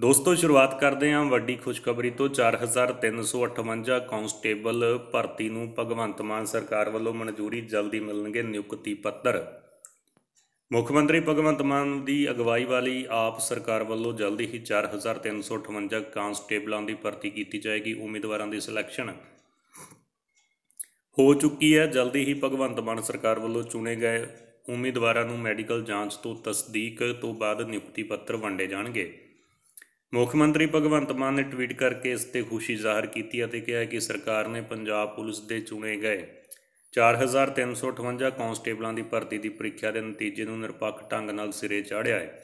ਦੋਸਤੋ ਸ਼ੁਰੂਆਤ ਕਰਦੇ ਹਾਂ ਵੱਡੀ ਖੁਸ਼ਖਬਰੀ ਤੋਂ 4358 ਕਾਂਸਟੇਬਲ ਭਰਤੀ ਨੂੰ ਭਗਵੰਤ ਮਾਨ ਸਰਕਾਰ ਵੱਲੋਂ ਮਨਜ਼ੂਰੀ ਜਲਦੀ ਮਿਲਣਗੇ ਨਿਯੁਕਤੀ ਪੱਤਰ ਮੁੱਖ ਮੰਤਰੀ ਭਗਵੰਤ ਮਾਨ ਦੀ ਅਗਵਾਈ ਵਾਲੀ ਆਪ ਸਰਕਾਰ ਵੱਲੋਂ ਜਲਦੀ ਹੀ 4358 ਕਾਂਸਟੇਬਲਾਂ ਦੀ ਭਰਤੀ ਕੀਤੀ ਜਾਏਗੀ ਉਮੀਦਵਾਰਾਂ ਦੀ ਸਿਲੈਕਸ਼ਨ ਹੋ ਚੁੱਕੀ ਹੈ ਜਲਦੀ ਹੀ ਭਗਵੰਤ ਮਾਨ ਸਰਕਾਰ ਵੱਲੋਂ ਚੁਣੇ ਗਏ ਉਮੀਦਵਾਰਾਂ ਨੂੰ ਮੈਡੀਕਲ ਜਾਂਚ ਤੋਂ ਤਸਦੀਕ ਤੋਂ ਬਾਅਦ ਨਿਯੁਕਤੀ ਪੱਤਰ ਵੰਡੇ ਜਾਣਗੇ ਮੁੱਖ ਮੰਤਰੀ ਭਗਵੰਤ ਮਾਨ ਨੇ ਟਵੀਟ ਕਰਕੇ ਇਸ ਤੇ ਖੁਸ਼ੀ ਜ਼ਾਹਰ ਕੀਤੀ ਅਤੇ ਕਿਹਾ ਕਿ ਸਰਕਾਰ ਨੇ ਪੰਜਾਬ ਪੁਲਿਸ ਦੇ ਚੁਣੇ ਗਏ 4358 ਕਾਂਸਟੇਬਲਾਂ ਦੀ ਭਰਤੀ ਦੀ ਪ੍ਰੀਖਿਆ ਦੇ ਨਤੀਜੇ ਨੂੰ ਨਿਰਪੱਖ ਢੰਗ ਨਾਲ ਸਿਰੇ ਚਾੜਿਆ ਹੈ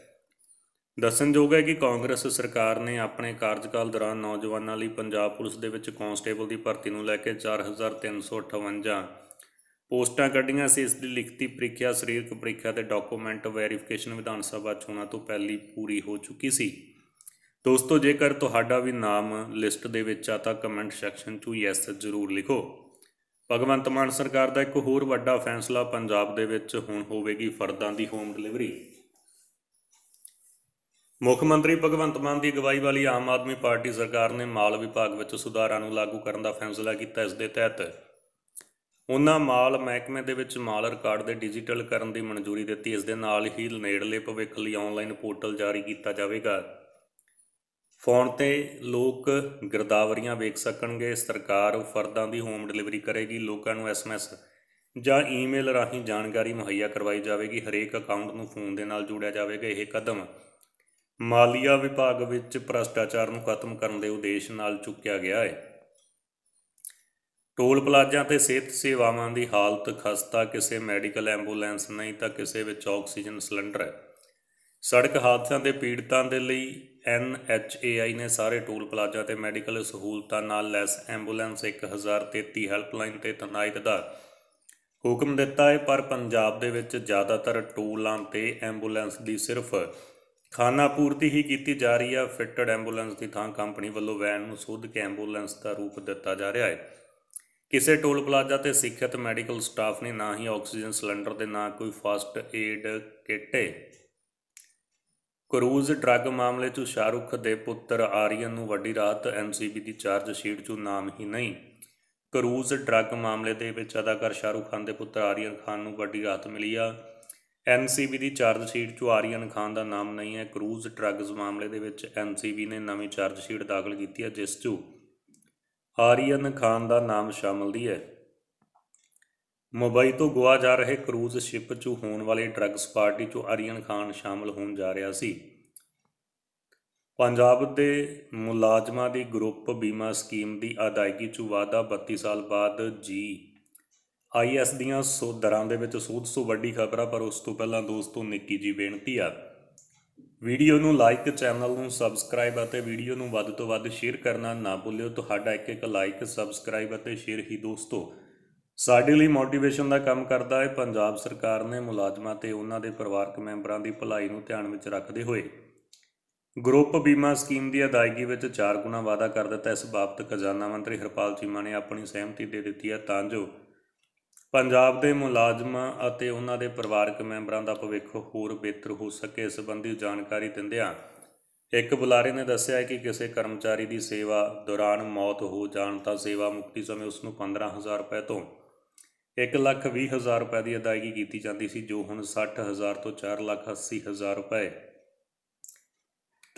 ਦੱਸਣਯੋਗ ਹੈ ਕਿ ਕਾਂਗਰਸ ਸਰਕਾਰ ਨੇ ਆਪਣੇ ਕਾਰਜਕਾਲ ਦੌਰਾਨ ਨੌਜਵਾਨਾਂ ਲਈ ਪੰਜਾਬ ਪੁਲਿਸ ਦੇ ਵਿੱਚ ਕਾਂਸਟੇਬਲ ਦੀ ਭਰਤੀ ਨੂੰ ਲੈ ਕੇ 4358 ਪੋਸਟਾਂ ਕੱਢੀਆਂ ਸੀ ਇਸ ਦੀ ਲਿਖਤੀ ਪ੍ਰੀਖਿਆ ਸਰੀਰਕ ਪ੍ਰੀਖਿਆ ਤੇ ਡਾਕੂਮੈਂਟ ਵੈਰੀਫਿਕੇਸ਼ਨ ਵਿਧਾਨ ਸਭਾ ਚੋਣਾਂ ਤੋਂ ਪਹਿਲੀ ਪੂਰੀ ਹੋ ਚੁੱਕੀ ਸੀ ਦੋਸਤੋ ਜੇਕਰ ਤੁਹਾਡਾ ਵੀ ਨਾਮ ਲਿਸਟ ਦੇ ਵਿੱਚ ਆ ਤਾਂ ਕਮੈਂਟ ਸੈਕਸ਼ਨ 'ਚ ਯੈਸ ਜ਼ਰੂਰ ਲਿਖੋ ਭਗਵੰਤ ਮਾਨ ਸਰਕਾਰ ਦਾ ਇੱਕ ਹੋਰ ਵੱਡਾ ਫੈਸਲਾ ਪੰਜਾਬ ਦੇ ਵਿੱਚ ਹੁਣ ਹੋਵੇਗੀ ਫਰਦਾਂ ਦੀ ਹੋਮ ਡਿਲੀਵਰੀ ਮੁੱਖ ਮੰਤਰੀ ਭਗਵੰਤ ਮਾਨ ਦੀ ਅਗਵਾਈ ਵਾਲੀ ਆਮ ਆਦਮੀ ਪਾਰਟੀ ਸਰਕਾਰ ਨੇ ਮਾਲ ਵਿਭਾਗ ਵਿੱਚ ਸੁਧਾਰਾਂ ਨੂੰ ਲਾਗੂ ਕਰਨ ਦਾ ਫੈਸਲਾ ਕੀਤਾ ਇਸ ਦੇ ਤਹਿਤ ਉਹਨਾਂ ਮਾਲ ਮਹਿਕਮੇ ਦੇ ਵਿੱਚ ਮਾਲ ਰਿਕਾਰਡ ਦੇ ਡਿਜੀਟਲ ਕਰਨ ਦੀ ਮਨਜ਼ੂਰੀ ਦਿੱਤੀ ਇਸ ਦੇ ਨਾਲ ਹੀ ਨੇੜਲੇ ਭਵਿੱਖ ਲਈ ਆਨਲਾਈਨ ਪੋਰਟਲ ਜਾਰੀ ਕੀਤਾ ਜਾਵੇਗਾ ਫੋਨ ਤੇ ਲੋਕ ਗਿਰਦਾਵਰੀਆਂ ਵੇਖ ਸਕਣਗੇ ਸਰਕਾਰ ਫਰਦਾਂ ਦੀ ਹੋਮ ਡਿਲੀਵਰੀ ਕਰੇਗੀ ਲੋਕਾਂ ਨੂੰ ਐਸਐਮਐਸ ਜਾਂ ਈਮੇਲ ਰਾਹੀਂ ਜਾਣਕਾਰੀ ਮੁਹੱਈਆ ਕਰਵਾਈ ਜਾਵੇਗੀ ਹਰੇਕ ਅਕਾਊਂਟ ਨੂੰ ਫੋਨ ਦੇ ਨਾਲ ਜੋੜਿਆ ਜਾਵੇਗਾ ਇਹ ਕਦਮ ਮਾਲੀਆ ਵਿਭਾਗ ਵਿੱਚ ਭ੍ਰਸ਼ਟਾਚਾਰ ਨੂੰ ਖਤਮ ਕਰਨ ਦੇ ਉਦੇਸ਼ ਨਾਲ ਚੁੱਕਿਆ ਗਿਆ ਹੈ ਟੋਲ ਪਲਾਜ਼ਾ ਤੇ ਸਿਹਤ ਸੇਵਾਵਾਂ ਦੀ ਹਾਲਤ ਖਸਤਾ ਕਿਸੇ ਮੈਡੀਕਲ ਐਂਬੂਲੈਂਸ ਨਹੀਂ ਤਾਂ ਕਿਸੇ ਵਿੱਚ ਆਕਸੀਜਨ ਸਿਲੰਡਰ ਹੈ ਸੜਕ ਹਾਦਸਿਆਂ ਦੇ ਪੀੜਤਾਂ ਦੇ ਲਈ NHAI ਨੇ ਸਾਰੇ ਟੋਲ ਪਲਾਜ਼ਾ ਤੇ ਮੈਡੀਕਲ ਸਹੂਲਤਾਂ ਨਾਲ ਲੈਸ ਐਂਬੂਲੈਂਸ 1033 ਹੈਲਪਲਾਈਨ ਤੇ ਤਨਾਇਤ ਦਾ ਹੁਕਮ ਦਿੱਤਾ ਹੈ ਪਰ ਪੰਜਾਬ ਦੇ ਵਿੱਚ ਜ਼ਿਆਦਾਤਰ ਟੋਲਾਂ ਤੇ ਐਂਬੂਲੈਂਸ ਦੀ ਸਿਰਫ ਖਾਨਾ ਪੂਰਤੀ ਹੀ ਕੀਤੀ ਜਾ ਰਹੀ ਹੈ ਫਿਟਡ ਐਂਬੂਲੈਂਸ ਦੀ ਥਾਂ ਕੰਪਨੀ ਵੱਲੋਂ ਵੈਨ ਨੂੰ ਸੋਧ ਕੇ ਐਂਬੂਲੈਂਸ ਦਾ ਰੂਪ ਦਿੱਤਾ ਜਾ ਰਿਹਾ ਹੈ ਕਿਸੇ ਟੋਲ ਪਲਾਜ਼ਾ ਤੇ ਸਿੱਖਿਅਤ ਮੈਡੀਕਲ ਸਟਾਫ ਨੇ ਨਾ ਹੀ ਆਕਸੀਜਨ ਸਿਲੰਡਰ ਤੇ ਨਾ ਕੋਈ first aid kit cruise drug ਮਾਮਲੇ 'ਚ ਸ਼ਾਹਰੁਖ ਦੇ ਪੁੱਤਰ ਆਰੀਅਨ ਨੂੰ ਵੱਡੀ ਰਾਤ ਐਨਸੀਬੀ ਦੀ ਚਾਰਜ ਸ਼ੀਟ 'ਚੋਂ ਨਾਮ ਹੀ ਨਹੀਂ ਕਰੂਜ਼ ਡਰੱਗ ਮਾਮਲੇ ਦੇ ਵਿੱਚ ਅਦਾਕਾਰ ਸ਼ਾਹਰੁਖ ਖਾਨ ਦੇ ਪੁੱਤਰ ਆਰੀਅਨ ਖਾਨ ਨੂੰ ਵੱਡੀ ਰਾਤ ਮਿਲੀ ਆ ਐਨਸੀਬੀ ਦੀ ਚਾਰਜ ਸ਼ੀਟ 'ਚੋਂ ਆਰੀਅਨ ਖਾਨ ਦਾ ਨਾਮ ਨਹੀਂ ਹੈ ਕਰੂਜ਼ ਡਰੱਗਸ ਮਾਮਲੇ ਦੇ ਵਿੱਚ ਐਨਸੀਬੀ ਨੇ ਨਵੀਂ ਚਾਰਜ ਸ਼ੀਟ ਦਾਖਲ ਕੀਤੀ ਹੈ ਜਿਸ 'ਚ ਆਰੀਅਨ ਖਾਨ ਦਾ ਨਾਮ ਸ਼ਾਮਲ ਦੀ ਹੈ ਮੁੰਬਈ ਤੋਂ ਗੋਆ ਜਾ ਰਹੇ ਕਰੂਜ਼ ਸ਼ਿਪ 'ਚ ਹੋਣ ਵਾਲੇ ਡਰੱਗਸ ਪਾਰਟੀ 'ਚ ਆਰੀਅਨ ਖਾਨ ਸ਼ਾਮਲ ਹੋਣ ਜਾ ਰਿਹਾ ਸੀ ਪੰਜਾਬ ਦੇ ਮੁਲਾਜ਼ਮਾਂ ਦੀ ਗਰੁੱਪ ਬੀਮਾ ਸਕੀਮ ਦੀ ਅਦਾਇਗੀ 'ਚ ਵਾਧਾ 32 ਸਾਲ ਬਾਅਦ ਜੀ ਆਈਐਸ ਦੀਆਂ ਸੋ ਦਰਾਂ ਦੇ ਵਿੱਚ ਸੋਧ ਤੋਂ ਵੱਡੀ ਖਬਰ ਆ ਪਰ ਉਸ ਤੋਂ ਪਹਿਲਾਂ ਦੋਸਤੋ ਨਿੱਕੀ ਜੀ ਬੇਨਤੀ ਆ ਵੀਡੀਓ ਨੂੰ ਲਾਈਕ ਚੈਨਲ ਨੂੰ ਸਬਸਕ੍ਰਾਈਬ ਅਤੇ ਵੀਡੀਓ ਨੂੰ ਵੱਧ ਤੋਂ ਵੱਧ ਸ਼ੇਅਰ ਕਰਨਾ ਨਾ ਭੁੱਲਿਓ ਤੁਹਾਡਾ ਇੱਕ ਇੱਕ ਲਾਈਕ ਸਬਸਕ੍ਰਾਈਬ ਅਤੇ ਸ਼ੇਅਰ ਹੀ ਦੋਸਤੋ ਸਾਡੇ ਲਈ ਮੋਟੀਵੇਸ਼ਨ ਦਾ ਕੰਮ ਕਰਦਾ ਹੈ ਪੰਜਾਬ ਸਰਕਾਰ ਨੇ ਮੁਲਾਜ਼ਮਾਂ ਤੇ ਉਹਨਾਂ ਦੇ ਪਰਿਵਾਰਕ ਮੈਂਬਰਾਂ ਦੀ ਭਲਾਈ ਨੂੰ ਧਿਆਨ ਵਿੱਚ ਰੱਖਦੇ ਹੋਏ ਗਰੁੱਪ ਬੀਮਾ ਸਕੀਮ ਦੀ ਅਦਾਇਗੀ ਵਿੱਚ 4 ਗੁਣਾ ਵਾਅਦਾ ਕਰ ਦਿੱਤਾ ਇਸ ਬਾਬਤ ਖਜ਼ਾਨਾ ਮੰਤਰੀ ਹਰਪਾਲ ਚੀਮਾ ਨੇ ਆਪਣੀ ਸਹਿਮਤੀ ਦੇ ਦਿੱਤੀ ਹੈ ਤਾਂ ਜੋ ਪੰਜਾਬ ਦੇ ਮੁਲਾਜ਼ਮਾਂ ਅਤੇ ਉਹਨਾਂ ਦੇ ਪਰਿਵਾਰਕ ਮੈਂਬਰਾਂ ਦਾ ਭਵਿੱਖ ਹੋਰ ਬਿਹਤਰ ਹੋ ਸਕੇ ਇਸ ਸੰਬੰਧੀ ਜਾਣਕਾਰੀ ਦਿੰਦਿਆਂ ਇੱਕ ਬੁਲਾਰੇ ਨੇ ਦੱਸਿਆ ਕਿ ਕਿਸੇ ਕਰਮਚਾਰੀ ਦੀ ਸੇਵਾ ਦੌਰਾਨ ਮੌਤ ਹੋ ਜਾਣ ਤਾਂ ਸੇਵਾ ਮੁਕਤੀ ਸਮੇਂ ਉਸ ਨੂੰ 15000 ਰੁਪਏ ਤੋਂ 1 ਲੱਖ 20 ਹਜ਼ਾਰ ਰੁਪਏ ਦੀ ਅਦਾਇਗੀ ਕੀਤੀ ਜਾਂਦੀ ਸੀ ਜੋ ਹੁਣ 60 ਹਜ਼ਾਰ ਤੋਂ 4 ਲੱਖ 80 ਹਜ਼ਾਰ ਰੁਪਏ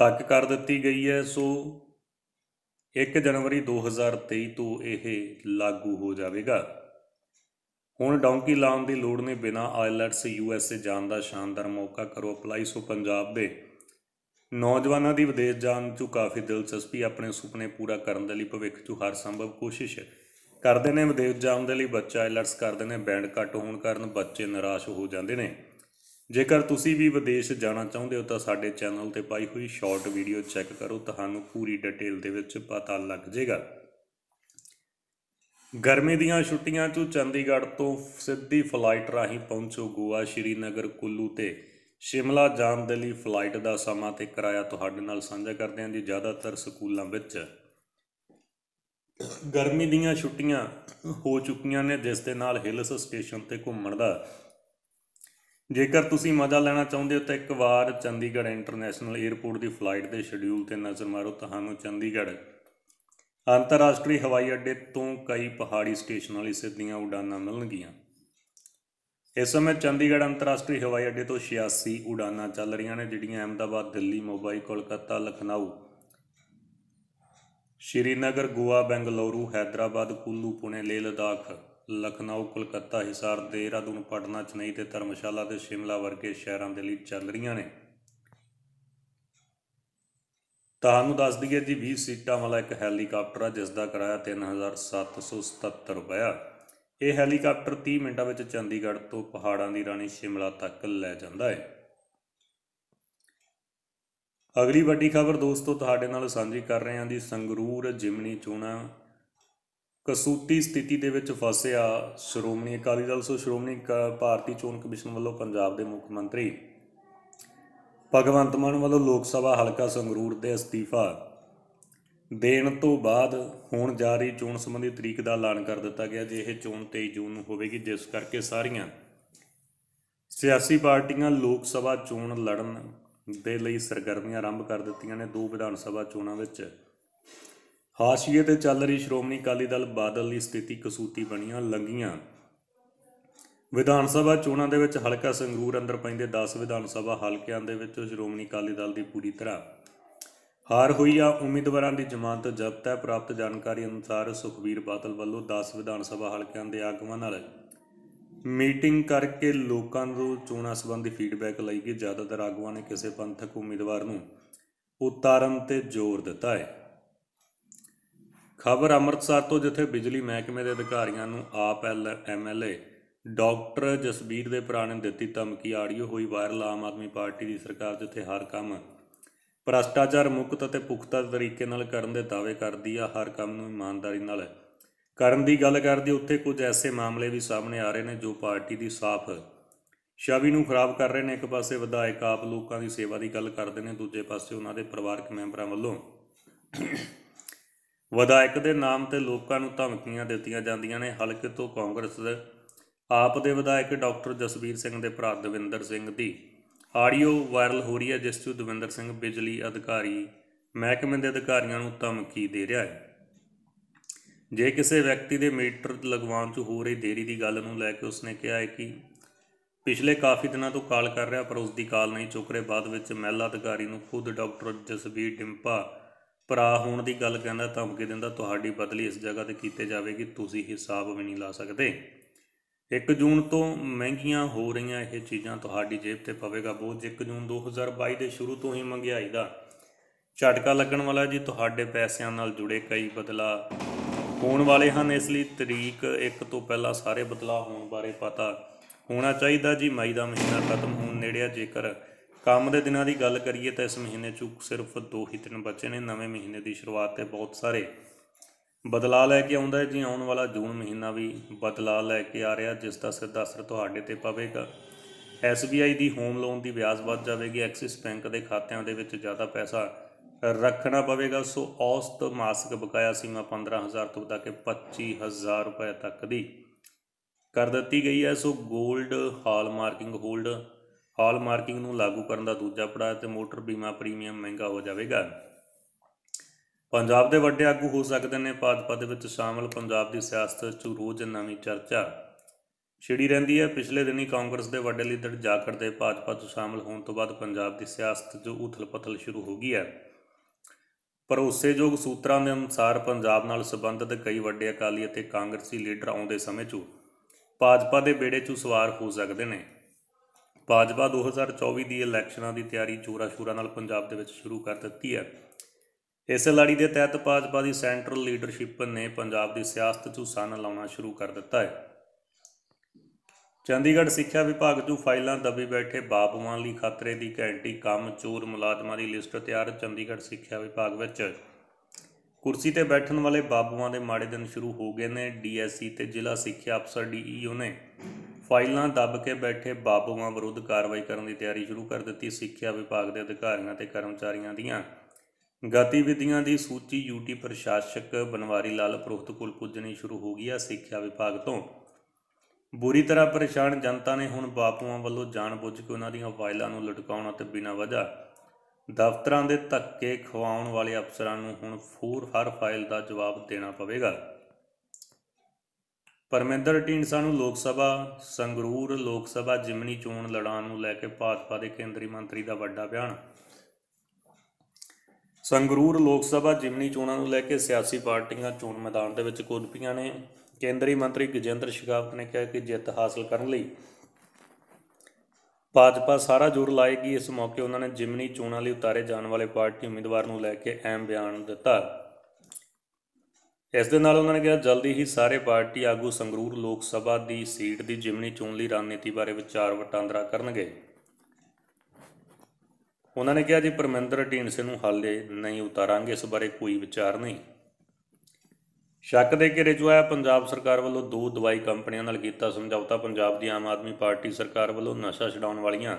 ਤੱਕ ਕਰ ਦਿੱਤੀ ਗਈ ਹੈ ਸੋ 1 ਜਨਵਰੀ 2023 ਤੋਂ ਇਹ ਲਾਗੂ ਹੋ ਜਾਵੇਗਾ ਹੁਣ ਡੌਂਕੀ ਲਾਉਣ ਦੀ ਲੋੜ ਨੇ ਬਿਨਾ ਆਇਲਟਸ ਯੂਐਸਏ ਜਾਣ ਦਾ ਸ਼ਾਨਦਾਰ ਮੌਕਾ ਕਰੋ ਅਪਲਾਈ ਸੋ ਪੰਜਾਬ ਦੇ ਨੌਜਵਾਨਾਂ ਦੀ ਵਿਦੇਸ਼ ਜਾਣ 'ਚ ਕਾਫੀ ਦਿਲਚਸਪੀ ਆਪਣੇ ਸੁਪਨੇ ਪੂਰਾ ਕਰਨ ਦੇ ਲਈ ਭਵਿੱਖ 'ਚ ਹਰ ਸੰਭਵ ਕੋਸ਼ਿਸ਼ ਕਰਦੇ ਨੇ ਵਿਦੇਸ਼ ਜਾਣ ਦੇ ਲਈ ਬੱਚਾ ਆਇਲਟਸ ਕਰਦੇ ਨੇ ਬੈਂਡ ਕੱਟ ਹੋਣ ਕਾਰਨ ਬੱਚੇ ਨਿਰਾਸ਼ ਹੋ ਜਾਂਦੇ ਨੇ ਜੇਕਰ ਤੁਸੀਂ ਵੀ ਵਿਦੇਸ਼ ਜਾਣਾ ਚਾਹੁੰਦੇ ਹੋ ਤਾਂ ਸਾਡੇ ਚੈਨਲ ਤੇ ਪਾਈ ਹੋਈ ਸ਼ਾਰਟ ਵੀਡੀਓ ਚੈੱਕ ਕਰੋ ਤੁਹਾਨੂੰ ਪੂਰੀ ਡਿਟੇਲ ਦੇ ਵਿੱਚ ਪਤਾ ਲੱਗ ਜਾਏਗਾ ਗਰਮੀ ਦੀਆਂ ਛੁੱਟੀਆਂ 'ਚ ਚੰਡੀਗੜ੍ਹ ਤੋਂ ਸਿੱਧੀ ਫਲਾਈਟ ਰਾਹੀਂ ਪਹੁੰਚੋ ਗੋਆ ਸ਼੍ਰੀਨਗਰ ਕੁੱਲੂ ਤੇ ਸ਼ਿਮਲਾ ਜਾਣ ਦੇ ਲਈ ਫਲਾਈਟ ਦਾ ਸਮਾਂ ਤੇ ਕਿਰਾਇਆ ਤੁਹਾਡੇ ਨਾਲ ਸਾਂਝਾ ਕਰਦੇ ਹਾਂ ਜੀ ਜ਼ਿਆਦਾਤਰ ਸਕੂਲਾਂ ਵਿੱਚ ਗਰਮੀ ਦੀਆਂ ਛੁੱਟੀਆਂ ਹੋ ਚੁੱਕੀਆਂ ਨੇ ਜਿਸ ਦੇ ਨਾਲ ਹਿਲਸ ਸਟੇਸ਼ਨ ਤੇ ਘੁੰਮਣ ਦਾ ਜੇਕਰ ਤੁਸੀਂ ਮਜ਼ਾ ਲੈਣਾ ਚਾਹੁੰਦੇ ਹੋ ਤਾਂ ਇੱਕ ਵਾਰ ਚੰਡੀਗੜ੍ਹ ਇੰਟਰਨੈਸ਼ਨਲ 에ਅਰਪੋਰਟ ਦੀ ਫਲਾਈਟ ਦੇ ਸ਼ਡਿਊਲ ਤੇ ਨਜ਼ਰ ਮਾਰੋ ਤੁਹਾਨੂੰ ਚੰਡੀਗੜ੍ਹ ਅੰਤਰਰਾਸ਼ਟਰੀ ਹਵਾਈ ਅੱਡੇ ਤੋਂ ਕਈ ਪਹਾੜੀ ਸਟੇਸ਼ਨਾਂ ਵਾਲੀ ਸਿੱਧੀਆਂ ਉਡਾਨਾਂ ਮਿਲਣਗੀਆਂ ਇਸ ਸਮੇਂ ਚੰਡੀਗੜ੍ਹ ਅੰਤਰਰਾਸ਼ਟਰੀ ਹਵਾਈ ਅੱਡੇ ਤੋਂ 86 ਉਡਾਨਾਂ ਚੱਲ ਰਹੀਆਂ ਨੇ ਜਿਹੜੀਆਂ ਅਹਿਮਦਾਬਾਦ ਦਿੱਲੀ ਮੁੰਬਈ ਕੋਲਕਾਤਾ ਲਖਨਊ ਸ਼੍ਰੀਨਗਰ ਗੋਆ ਬੈਂਗਲੌਰੂ ਹైదరాబాద్ ਕੁੱਲੂ ਪੁਣੇ ਲੇਹ ਲਦਾਖ ਲਖਨਊ ਕੋਲਕਾਤਾ ਹਿਸਾਰ ਦੇਹਰਾਦੂਨ ਪਟਨਾ ਨਹੀਂ ਤੇ ਧਰਮਸ਼ਾਲਾ ਤੇ ਸ਼ਿਮਲਾ ਵਰਗੇ ਸ਼ਹਿਰਾਂ ਦੇ ਲਈ ਚੱਲ ਰਹੀਆਂ ਨੇ ਤੁਹਾਨੂੰ ਦੱਸ ਦਈਏ ਜੀ 20 ਸੀਟਾਂ ਵਾਲਾ ਇੱਕ ਹੈਲੀਕਾਪਟਰ ਆ ਜਿਸ ਦਾ ਕਿਰਾਇਆ 3777 ਰੁਪਇਆ ਇਹ ਹੈਲੀਕਾਪਟਰ 30 ਮਿੰਟਾਂ ਵਿੱਚ ਚੰਡੀਗੜ੍ਹ ਤੋਂ ਪਹਾੜਾਂ ਦੀ ਰਾਣੀ ਸ਼ਿਮਲਾ ਤੱਕ ਲੈ ਜਾਂਦਾ ਹੈ ਅਗਲੀ ਵੱਡੀ ਖਬਰ ਦੋਸਤੋ ਤੁਹਾਡੇ ਨਾਲ ਸਾਂਝੀ ਕਰ ਰਹੇ ਹਾਂ ਦੀ ਸੰਗਰੂਰ ਜਿਮਨੀ ਚੋਣਾ ਕਸੂਤੀ ਸਥਿਤੀ ਦੇ ਵਿੱਚ ਫਸਿਆ ਸ਼੍ਰੋਮਣੀ ਅਕਾਲੀ ਦਲ ਸੋ ਸ਼੍ਰੋਮਣੀ ਭਾਰਤੀ ਚੋਣ ਕਮਿਸ਼ਨ ਵੱਲੋਂ ਪੰਜਾਬ ਦੇ ਮੁੱਖ ਮੰਤਰੀ ਭਗਵੰਤ ਮਾਨ ਵੱਲੋਂ ਲੋਕ ਸਭਾ ਹਲਕਾ ਸੰਗਰੂਰ ਦੇ ਅਸਤੀਫਾ ਦੇਣ ਤੋਂ ਬਾਅਦ ਹੁਣ ਜਾਰੀ ਚੋਣ ਸੰਬੰਧੀ ਤਰੀਕ ਦਾ ਐਲਾਨ ਕਰ ਦਿੱਤਾ ਗਿਆ ਜੇ ਇਹ ਚੋਣ 23 ਜੂਨ ਨੂੰ ਹੋਵੇਗੀ ਜਿਸ ਕਰਕੇ ਸਾਰੀਆਂ ਸਿਆਸੀ ਪਾਰਟੀਆਂ ਲੋਕ ਸਭਾ ਚੋਣ ਲੜਨ ਦੇ ਲਈ ਸਰਗਰਮੀਆਂ ਆਰੰਭ ਕਰ ਦਿੱਤੀਆਂ ਨੇ ਦੋ ਵਿਧਾਨ ਸਭਾ ਚੋਣਾਂ ਵਿੱਚ ਹਾਸ਼ੀਏ ਤੇ ਚੱਲ ਰਹੀ ਸ਼੍ਰੋਮਣੀ ਅਕਾਲੀ ਦਲ ਬਾਦਲ ਦੀ ਸਥਿਤੀ ਕਸੂਤੀ ਬਣੀਆਂ ਲੰਗੀਆਂ ਵਿਧਾਨ ਸਭਾ ਚੋਣਾਂ ਦੇ ਵਿੱਚ ਹਲਕਾ ਸੰਗਰੂਰ ਅੰਦਰ ਪੈਂਦੇ 10 ਵਿਧਾਨ ਸਭਾ ਹਲਕਿਆਂ ਦੇ ਵਿੱਚ ਸ਼੍ਰੋਮਣੀ ਅਕਾਲੀ ਦਲ ਦੀ ਪੂਰੀ ਤਰ੍ਹਾਂ ਹਾਰ ਹੋਈ ਆ ਉਮੀਦਵਾਰਾਂ ਦੀ ਜਮਾਨਤ ਜ਼ਬਤ ਹੈ ਪ੍ਰਾਪਤ ਜਾਣਕਾਰੀ ਅਨੁਸਾਰ ਸੁਖਵੀਰ ਬਾਦਲ ਵੱਲੋਂ 10 ਵਿਧਾਨ ਸਭਾ ਹਲਕਿਆਂ ਦੇ ਆਗਮਨ ਨਾਲ ਮੀਟਿੰਗ ਕਰਕੇ ਲੋਕਾਂ ਨੂੰ ਚੋਣਾਂ ਸੰਬੰਧੀ ਫੀਡਬੈਕ ਲਈ ਕਿ ਜ਼ਿਆਦਾਤਰ ਆਗੂਆਂ ਨੇ ਕਿਸੇ ਪੰਥਕ ਉਮੀਦਵਾਰ ਨੂੰ ਉਤਾਰਨ ਤੇ ਜ਼ੋਰ ਦਿੱਤਾ ਹੈ ਖਬਰ ਅੰਮ੍ਰਿਤਸਰ ਤੋਂ ਜਿੱਥੇ ਬਿਜਲੀ ਮਹਿਕਮੇ ਦੇ ਅਧਿਕਾਰੀਆਂ ਨੂੰ ਆਪ ਐਲ ਐਮਐਲਏ ਡਾਕਟਰ ਜਸਬੀਰ ਦੇ ਨੇ ਦਿੱਤੀ ਧਮਕੀ ਆਡੀਓ ਹੋਈ ਵਾਇਰਲ ਆਮ ਆਦਮੀ ਪਾਰਟੀ ਦੀ ਸਰਕਾਰ ਜਿੱਥੇ ਹਰ ਕੰਮ ਭ੍ਰਸ਼ਟਾਚਾਰ ਮੁਕਤ ਅਤੇ ਪੁਖਤਾ ਤਰੀਕੇ ਨਾਲ ਕਰਨ ਦੇ ਦਾਅਵੇ ਕਰਦੀ ਆ ਹਰ ਕੰਮ ਨੂੰ ਇਮਾਨਦਾਰੀ ਨਾਲ ਕਰਨ ਦੀ ਗੱਲ ਕਰਦੇ ਉੱਥੇ ਕੁਝ ਐਸੇ ਮਾਮਲੇ ਵੀ ਸਾਹਮਣੇ ਆ ਰਹੇ ਨੇ ਜੋ ਪਾਰਟੀ ਦੀ ਸਾਫ਼ ਛਵੀ ਨੂੰ ਖਰਾਬ ਕਰ ਰਹੇ ਨੇ ਇੱਕ ਪਾਸੇ ਵਿਧਾਇਕ ਆਪ ਲੋਕਾਂ ਦੀ ਸੇਵਾ ਦੀ ਗੱਲ ਕਰਦੇ ਨੇ ਦੂਜੇ ਪਾਸੇ ਉਹਨਾਂ ਦੇ ਪਰਿਵਾਰਕ ਮੈਂਬਰਾਂ ਵੱਲੋਂ ਵਿਧਾਇਕ ਦੇ ਨਾਮ ਤੇ ਲੋਕਾਂ ਨੂੰ ਧਮਕੀਆਂ ਦਿੱਤੀਆਂ ਜਾਂਦੀਆਂ ਨੇ ਹਲਕੇ ਤੋਂ ਕਾਂਗਰਸ ਦੇ ਆਪ ਦੇ ਵਿਧਾਇਕ ਡਾਕਟਰ ਜਸਵੀਰ ਸਿੰਘ ਦੇ ਭਰਾ ਦਵਿੰਦਰ ਸਿੰਘ ਦੀ ਆਡੀਓ ਵਾਇਰਲ ਹੋ ਰਹੀ ਹੈ ਜਿਸ ਤੋਂ ਦਵਿੰਦਰ ਸਿੰਘ ਬਿਜਲੀ ਅਧਿਕਾਰੀ ਮਹਿਕਮੇ ਦੇ ਅਧਿਕਾਰੀਆਂ ਨੂੰ ਧਮਕੀ ਦੇ ਰਿਹਾ ਹੈ ਜੇ ਕਿਸੇ ਵਿਅਕਤੀ ਦੇ ਮੀਟਰ ਲਗਵਾਉਣ 'ਚ ਹੋ ਰਹੀ ਦੇਰੀ ਦੀ ਗੱਲ ਨੂੰ ਲੈ ਕੇ ਉਸਨੇ ਕਿਹਾ ਹੈ ਕਿ ਪਿਛਲੇ ਕਾਫੀ ਦਿਨਾਂ ਤੋਂ ਕਾਲ ਕਰ ਰਿਹਾ ਪਰ ਉਸ ਦੀ ਕਾਲ ਨਹੀਂ ਚੁੱਕ ਰਹੇ ਬਾਅਦ ਵਿੱਚ ਮਹਿਲਾ ਅਧਿਕਾਰੀ ਨੂੰ ਖੁਦ ਡਾਕਟਰ ਜਸਬੀਰ ਡਿੰਪਾ ਭਰਾ ਹੋਣ ਦੀ ਗੱਲ ਕਹਿੰਦਾ ਧਮਕੀ ਦਿੰਦਾ ਤੁਹਾਡੀ ਬਦਲੀ ਇਸ ਜਗ੍ਹਾ ਤੇ ਕੀਤੇ ਜਾਵੇਗੀ ਤੁਸੀਂ ਹਿਸਾਬ ਵੀ ਨਹੀਂ ਲਾ ਸਕਦੇ 1 ਜੂਨ ਤੋਂ ਮਹਿੰਗੀਆਂ ਹੋ ਰਹੀਆਂ ਇਹ ਚੀਜ਼ਾਂ ਤੁਹਾਡੀ ਜੇਬ ਤੇ ਪਵੇਗਾ ਬੋਝ 1 ਜੂਨ 2022 ਦੇ ਸ਼ੁਰੂ ਤੋਂ ਹੀ ਮੰਗਿਆਈ ਦਾ ਝਟਕਾ ਲੱਗਣ ਵਾਲਾ ਜੀ ਤੁਹਾਡੇ ਪੈਸਿਆਂ ਨਾਲ ਜੁੜੇ ਕਈ ਬਦਲਾ ਹੋਣ ਵਾਲੇ ਹਨ ਇਸ ਲਈ ਤਰੀਕ 1 ਤੋਂ ਪਹਿਲਾਂ ਸਾਰੇ ਬਦਲਾਅ ਹੋਣ ਬਾਰੇ ਪਤਾ ਹੋਣਾ ਚਾਹੀਦਾ ਜੀ ਮਈ ਦਾ ਮਹੀਨਾ ਖਤਮ ਹੋਣ ਨੇੜਿਆ ਜੇਕਰ ਕੰਮ ਦੇ ਦਿਨਾਂ ਦੀ ਗੱਲ ਕਰੀਏ ਤਾਂ ਇਸ ਮਹੀਨੇ ਚ ਸਿਰਫ 2 ਹੀ ਦਿਨ ਬਚੇ ਨੇ ਨਵੇਂ ਮਹੀਨੇ ਦੀ ਸ਼ੁਰੂਆਤ ਤੇ ਬਹੁਤ ਸਾਰੇ ਬਦਲਾਅ ਲੈ ਕੇ ਆਉਂਦਾ ਹੈ ਜੀ ਆਉਣ ਵਾਲਾ ਜੂਨ ਮਹੀਨਾ ਵੀ ਬਦਲਾਅ ਲੈ ਕੇ ਆ ਰਿਹਾ ਜਿਸ ਦਾ ਸਿੱਧਾ ਅਸਰ ਤੁਹਾਡੇ ਤੇ ਪਵੇਗਾ SBI ਦੀ ਹੋਮ ਲੋਨ ਦੀ ਵਿਆਜ ਵੱਧ ਜਾਵੇਗੀ ਐਕਸਿਸ ਬੈਂਕ ਦੇ ਖਾਤਿਆਂ ਦੇ ਵਿੱਚ ਜ਼ਿਆਦਾ ਪੈਸਾ ਰੱਖਣਾ ਪਵੇਗਾ ਸੋ ਔਸਤ ਮਾਸਿਕ ਬਕਾਇਆ ਸੀਮਾ 15000 ਤੋਂ ਵਧਾ ਕੇ 25000 ਰੁਪਏ ਤੱਕ ਦੀ ਕਰ ਦਿੱਤੀ ਗਈ ਹੈ ਸੋ 골ਡ hallmarking hold hallmarking ਨੂੰ ਲਾਗੂ ਕਰਨ ਦਾ ਦੂਜਾ ਪੜਾਅ ਤੇ ਮੋਟਰ ਬੀਮਾ ਪ੍ਰੀਮੀਅਮ ਮਹਿੰਗਾ ਹੋ ਜਾਵੇਗਾ ਪੰਜਾਬ ਦੇ ਵੱਡੇ ਆਗੂ ਹੋ ਸਕਦੇ ਨੇ ਭਾਜਪਾ ਦੇ ਵਿੱਚ ਸ਼ਾਮਲ ਪੰਜਾਬ ਦੀ ਸਿਆਸਤ 'ਚ ਰੋਜ਼ ਨਵੀਂ ਚਰਚਾ ਛਿੜੀ ਰਹਿੰਦੀ ਹੈ ਪਿਛਲੇ ਦਿਨੀ ਕਾਂਗਰਸ ਦੇ ਵੱਡੇ ਲੀਡਰ ਜਾਖੜ ਦੇ ਭਾਜਪਾ 'ਚ ਸ਼ਾਮਲ ਹੋਣ ਤੋਂ ਬਾਅਦ ਪੰਜਾਬ ਦੀ ਸਿਆਸਤ 'ਚ ਉਥਲ-ਪਥਲ ਸ਼ੁਰੂ ਹੋ ਗਈ ਹੈ ਭਰੋਸੇਯੋਗ ਸੂਤਰਾਂ ਦੇ ਅਨੁਸਾਰ ਪੰਜਾਬ ਨਾਲ ਸੰਬੰਧਿਤ ਕਈ ਵੱਡੇ ਅਕਾਲੀ ਅਤੇ ਕਾਂਗਰਸੀ ਲੀਡਰ ਆਉਂਦੇ ਸਮੇਂ 'ਚ ਭਾਜਪਾ ਦੇ ਬੇੜੇ 'ਚ ਸਵਾਰ ਹੋ ਸਕਦੇ ਨੇ ਭਾਜਪਾ 2024 ਦੀ ਇਲੈਕਸ਼ਨਾਂ ਦੀ ਤਿਆਰੀ ਚੋਰਾ-ਸ਼ੂਰਾ ਨਾਲ ਪੰਜਾਬ ਦੇ ਵਿੱਚ ਸ਼ੁਰੂ ਕਰ ਦਿੱਤੀ ਹੈ ਇਸ ਲੜੀ ਦੇ ਤਹਿਤ ਭਾਜਪਾ ਦੀ ਸੈਂਟਰਲ ਲੀਡਰਸ਼ਿਪ ਨੇ ਪੰਜਾਬ ਦੀ ਸਿਆਸਤ 'ਚ ਸਨ ਲਾਉਣਾ ਸ਼ੁਰੂ ਕਰ ਦਿੱਤਾ ਹੈ ਚੰਡੀਗੜ੍ਹ ਸਿੱਖਿਆ ਵਿਭਾਗ 'ਚੋਂ ਫਾਈਲਾਂ ਦੱਬੇ ਬੈਠੇ ਬਾਬਵਾਨ ਲਈ ਖਤਰੇ ਦੀ ਘੰਟੀ ਕੰਮ ਚੋਰ ਮੁਲਾਜ਼ਮਾਂ ਦੀ ਲਿਸਟ ਤਿਆਰ ਚੰਡੀਗੜ੍ਹ ਸਿੱਖਿਆ ਵਿਭਾਗ ਵਿੱਚ ਕੁਰਸੀ ਤੇ ਬੈਠਣ ਵਾਲੇ ਬਾਬੂਆਂ ਦੇ ਮਾੜੇ ਦਿਨ ਸ਼ੁਰੂ ਹੋ ਗਏ ਨੇ ਡੀਐਸਸੀ ਤੇ ਜ਼ਿਲ੍ਹਾ ਸਿੱਖਿਆ ਅਫਸਰ ਡੀਈਓ ਨੇ ਫਾਈਲਾਂ ਦੱਬ ਕੇ ਬੈਠੇ ਬਾਬੂਆਂ ਵਿਰੁੱਧ ਕਾਰਵਾਈ ਕਰਨ ਦੀ ਤਿਆਰੀ ਸ਼ੁਰੂ ਕਰ ਦਿੱਤੀ ਸਿੱਖਿਆ ਵਿਭਾਗ ਦੇ ਅਧਿਕਾਰੀਆਂ ਤੇ ਕਰਮਚਾਰੀਆਂ ਦੀਆਂ ਗਤੀਵਿਧੀਆਂ ਦੀ ਸੂਚੀ ਯੂਟੀ ਪ੍ਰਸ਼ਾਸਕ ਬਨਵਾਰੀ ਲਾਲ ਪ੍ਰੋਖਤ ਕੋਲ ਪੁੱਜਣੀ ਸ਼ੁਰੂ ਹੋ ਗਈ ਆ ਸਿੱਖਿਆ ਵਿਭਾਗ ਤੋਂ ਬੁਰੀ ਤਰ੍ਹਾਂ ਪਰੇਸ਼ਾਨ ਜਨਤਾ ਨੇ ਹੁਣ ਬਾਪੂਆਂ ਵੱਲੋਂ ਜਾਣਬੁੱਝ ਕੇ ਉਹਨਾਂ ਦੀਆਂ ਫਾਈਲਾਂ ਨੂੰ ਲਟਕਾਉਣ ਅਤੇ ਬਿਨਾਂ ਵਜ੍ਹਾ ਦਫ਼ਤਰਾਂ ਦੇ ਧੱਕੇ ਖਵਾਉਣ ਵਾਲੇ ਅਫਸਰਾਂ ਨੂੰ ਹੁਣ ਫੂਰ ਹਰ ਫਾਈਲ ਦਾ ਜਵਾਬ ਦੇਣਾ ਪਵੇਗਾ ਪਰਮੇਂਦਰ ਢੀਂਡਸਾ ਨੂੰ ਲੋਕ ਸਭਾ ਸੰਗਰੂਰ ਲੋਕ ਸਭਾ ਜਿਮਨੀ ਚੋਣ ਲੜਾਉਣ ਨੂੰ ਲੈ ਕੇ ਭਾਜਪਾ ਦੇ ਕੇਂਦਰੀ ਮੰਤਰੀ ਦਾ ਵੱਡਾ ਬਿਆਨ ਸੰਗਰੂਰ ਲੋਕ ਸਭਾ ਜਿਮਨੀ ਚੋਣਾਂ ਨੂੰ ਲੈ ਕੇ ਸਿਆਸੀ ਪਾਰਟੀਆਂ ਚੋਣ ਮੈਦਾਨ ਦੇ ਵਿੱਚ ਕੁੱਦ ਪਈਆਂ ਨੇ ਕੇਂਦਰੀ ਮੰਤਰੀ ਗਜੇਂਦਰ ਸ਼ਿਕਾਵਤ ਨੇ ਕਿਹਾ ਕਿ ਜਿੱਤ ਹਾਸਲ ਕਰਨ ਲਈ ਭਾਜਪਾ ਸਾਰਾ ਜ਼ੋਰ ਲਾਏਗੀ ਇਸ ਮੌਕੇ ਉਹਨਾਂ ਨੇ ਜਿਮਨੀ ਚੋਣਾਂ ਲਈ ਉਤਾਰੇ ਜਾਣ ਵਾਲੇ ਪਾਰਟੀ ਉਮੀਦਵਾਰ ਨੂੰ ਲੈ ਕੇ ਐਮ ਬਿਆਨ ਦਿੱਤਾ ਇਸ ਦੇ ਨਾਲ ਉਹਨਾਂ ਨੇ ਕਿਹਾ ਜਲਦੀ ਹੀ ਸਾਰੇ ਪਾਰਟੀ ਆਗੂ ਸੰਗਰੂਰ ਲੋਕ ਸਭਾ ਦੀ ਸੀਟ ਦੀ ਜਿਮਨੀ ਚੋਣ ਲਈ ਰਣਨੀਤੀ ਬਾਰੇ ਵਿਚਾਰ ਵਟਾਂਦਰਾ ਕਰਨਗੇ ਉਹਨਾਂ ਨੇ ਕਿਹਾ ਜੀ ਪਰਮਿੰਦਰ ਢੀਂਡਸੇ ਨੂੰ ਹਾਲੇ ਨਹੀਂ ਉਤਾਰਾਂਗੇ ਇਸ ਬਾਰੇ ਕੋਈ ਵਿਚਾਰ ਨਹੀਂ ਸ਼ੱਕ ਦੇ ਘੇਰੇ 'ਚ ਆਇਆ ਪੰਜਾਬ ਸਰਕਾਰ ਵੱਲੋਂ ਦੋ ਦਵਾਈ ਕੰਪਨੀਆਂ ਨਾਲ ਕੀਤਾ ਸਮਝੌਤਾ ਪੰਜਾਬ ਦੀ ਆਮ ਆਦਮੀ ਪਾਰਟੀ ਸਰਕਾਰ ਵੱਲੋਂ ਨਸ਼ਾ ਛਡਾਉਣ ਵਾਲੀਆਂ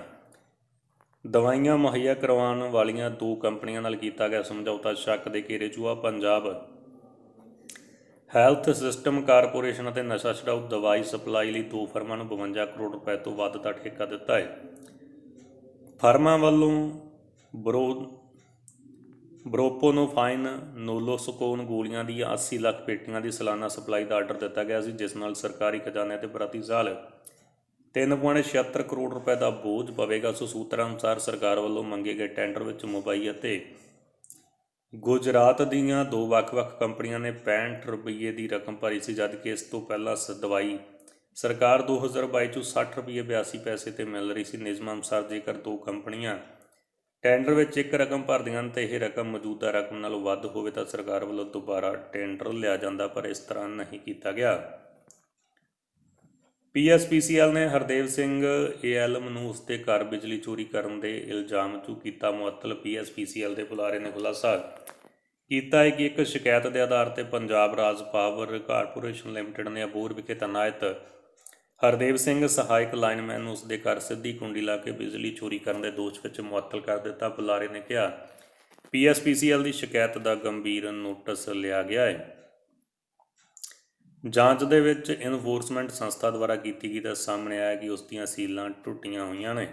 ਦਵਾਈਆਂ ਮੁਹੱਈਆ ਕਰਵਾਉਣ ਵਾਲੀਆਂ ਦੋ ਕੰਪਨੀਆਂ ਨਾਲ ਕੀਤਾ ਗਿਆ ਸਮਝੌਤਾ ਸ਼ੱਕ ਦੇ ਘੇਰੇ 'ਚ ਆ ਪੰਜਾਬ ਹੈਲਥ ਸਿਸਟਮ ਕਾਰਪੋਰੇਸ਼ਨ ਅਤੇ ਨਸ਼ਾ ਛਡਾਊ ਦਵਾਈ ਸਪਲਾਈ ਲਈ ਦੋ ਫਰਮਾਂ ਨੂੰ 52 ਕਰੋੜ ਰੁਪਏ ਤੋਂ ਵੱਧ ਦਾ ਠੇਕਾ ਦਿੱਤਾ ਹੈ ਫਰਮਾਂ ਵੱਲੋਂ ਵਿਰੋਧ ਬ੍ਰੋਪੋਨੋਫਾਈਨ ਨੋਲੋਸਕੋਨ ਗੋਲੀਆਂ ਦੀ 80 ਲੱਖ ਪੇਟੀਆਂ ਦੀ ਸਾਲਾਨਾ ਸਪਲਾਈ ਦਾ ਆਰਡਰ ਦਿੱਤਾ ਗਿਆ ਸੀ ਜਿਸ ਨਾਲ ਸਰਕਾਰੀ ਖਜ਼ਾਨੇ ਤੇ ਪ੍ਰਤੀ ਸਾਲ 3.76 ਕਰੋੜ ਰੁਪਏ ਦਾ ਬੋਝ ਪਵੇਗਾ ਸੋ ਸੂਤਰਾਂ ਅਨੁਸਾਰ ਸਰਕਾਰ ਵੱਲੋਂ ਮੰਗੇ ਗਏ ਟੈਂਡਰ ਵਿੱਚ ਮੁੰਬਈ ਅਤੇ ਗੁਜਰਾਤ ਦੀਆਂ ਦੋ ਵੱਖ-ਵੱਖ ਕੰਪਨੀਆਂ ਨੇ 65 ਰੁਪਏ ਦੀ ਰਕਮ ਭਰੀ ਸੀ ਜਦ ਕਿ ਇਸ ਤੋਂ ਪਹਿਲਾਂ ਦਵਾਈ ਸਰਕਾਰ 2022 ਚ 60 ਰੁਪਏ 82 ਪੈਸੇ ਤੇ ਮਿਲ ਰਹੀ ਸੀ ਨਿਯਮ ਅਨੁਸਾਰ ਜੇਕਰ ਦੋ ਕੰਪਨੀਆਂ ਟੈਂਡਰ ਵਿੱਚ ਇੱਕ ਰਕਮ ਭਰਦੀਆਂ ਹਨ ਤੇ ਇਹ ਰਕਮ ਮੌਜੂਦਾ ਰਕਮ ਨਾਲੋਂ ਵੱਧ ਹੋਵੇ ਤਾਂ ਸਰਕਾਰ ਵੱਲੋਂ ਦੁਬਾਰਾ ਟੈਂਡਰ ਲਿਆ ਜਾਂਦਾ ਪਰ ਇਸ ਤਰ੍ਹਾਂ ਨਹੀਂ ਕੀਤਾ ਗਿਆ ਪੀਐਸਪੀਸੀਐਲ ਨੇ ਹਰਦੇਵ ਸਿੰਘ ਏਐਲਐਮ ਨੂੰ ਤੇ ਘਰ ਬਿਜਲੀ ਚੋਰੀ ਕਰਨ ਦੇ ਇਲਜ਼ਾਮ 'ਚ ਕੀਤਾ ਮੁਅੱਤਲ ਪੀਐਸਪੀਸੀਐਲ ਦੇ ਬੁਲਾਰੇ ਨੇ ਖੁਲਾਸਾ ਕੀਤਾ ਹੈ ਕਿ ਇੱਕ ਸ਼ਿਕਾਇਤ ਦੇ ਆਧਾਰ ਤੇ ਪੰਜਾਬ ਰਾਜ ਪਾਵਰ ਕਾਰਪੋਰੇਸ਼ਨ ਲਿਮਟਿਡ ਨੇ ਅਬੂਰ ਵਿਖੇ ਤਨਾਇਤ ਹਰਦੇਵ ਸਿੰਘ ਸਹਾਇਕ ਲਾਈਨਮੈਨ ਉਸ ਦੇ ਘਰ ਸਿੱਧੀ ਕੁੰਡੀ ਲਾ ਕੇ ਬਿਜਲੀ ਚੋਰੀ ਕਰਨ ਦੇ ਦੋਸ਼ ਵਿੱਚ ਮੁਅੱਤਲ ਕਰ ਦਿੱਤਾ ਬੁਲਾਰੇ ਨੇ ਕਿਹਾ ਪੀਐਸਪੀਸੀਐਲ ਦੀ ਸ਼ਿਕਾਇਤ ਦਾ ਗੰਭੀਰ ਨੋਟਿਸ ਲਿਆ ਗਿਆ ਹੈ ਜਾਂਚ ਦੇ ਵਿੱਚ ਇਨਫੋਰਸਮੈਂਟ ਸੰਸਥਾ ਦੁਆਰਾ ਕੀਤੀ ਗਈ ਦਾ ਸਾਹਮਣੇ ਆਇਆ ਕਿ ਉਸ ਦੀਆਂ ਸੀਲਾਂ ਟੁੱਟੀਆਂ ਹੋਈਆਂ ਨੇ